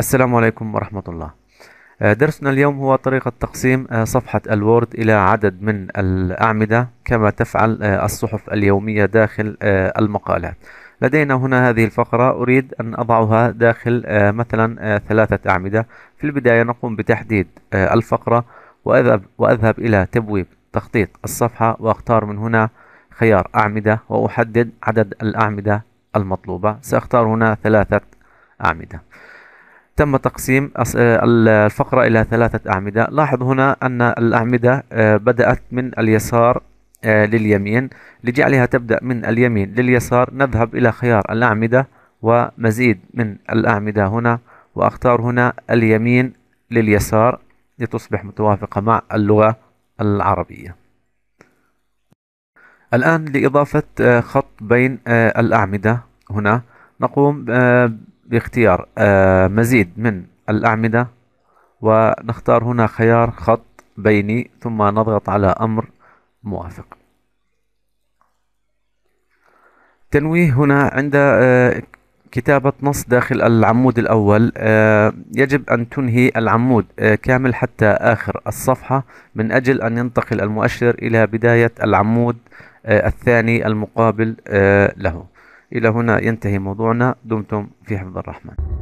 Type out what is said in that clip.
السلام عليكم ورحمة الله آه، درسنا اليوم هو طريقة تقسيم آه، صفحة الوورد إلى عدد من الأعمدة كما تفعل آه، الصحف اليومية داخل المقالات لدينا هنا هذه الفقرة أريد أن أضعها داخل مثلا ثلاثة أعمدة في البداية نقوم بتحديد الفقرة وأذهب, وأذهب إلى تبويب تخطيط الصفحة وأختار من هنا خيار أعمدة وأحدد عدد الأعمدة المطلوبة سأختار هنا ثلاثة أعمدة تم تقسيم آه، الفقرة إلى ثلاثة أعمدة لاحظ هنا أن الأعمدة آه، بدأت من اليسار آه، لليمين لجعلها تبدأ من اليمين لليسار نذهب إلى خيار الأعمدة ومزيد من الأعمدة هنا وأختار هنا اليمين لليسار لتصبح متوافقة مع اللغة العربية الآن لإضافة خط بين الأعمدة هنا نقوم باختيار آه، مزيد من الأعمدة ونختار هنا خيار خط بيني ثم نضغط على أمر موافق تنويه هنا عند آه، كتابة نص داخل العمود الأول آه، يجب أن تنهي العمود كامل حتى آخر الصفحة من أجل أن ينتقل المؤشر إلى بداية العمود الثاني المقابل له إلى هنا ينتهي موضوعنا دمتم في حفظ الرحمن